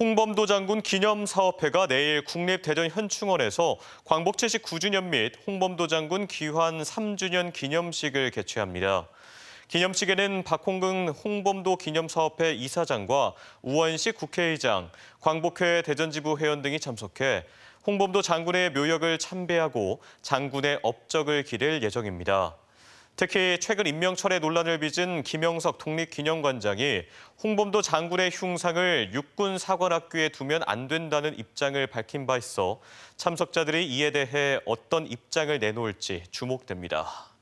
홍범도 장군 기념사업회가 내일 국립대전현충원에서 광복 79주년 및 홍범도 장군 귀환 3주년 기념식을 개최합니다. 기념식에는 박홍근 홍범도 기념사업회 이사장과 우원식 국회의장, 광복회 대전지부 회원 등이 참석해 홍범도 장군의 묘역을 참배하고 장군의 업적을 기릴 예정입니다. 특히 최근 임명철의 논란을 빚은 김영석 독립기념관장이 홍범도 장군의 흉상을 육군 사관학교에 두면 안 된다는 입장을 밝힌 바 있어 참석자들이 이에 대해 어떤 입장을 내놓을지 주목됩니다.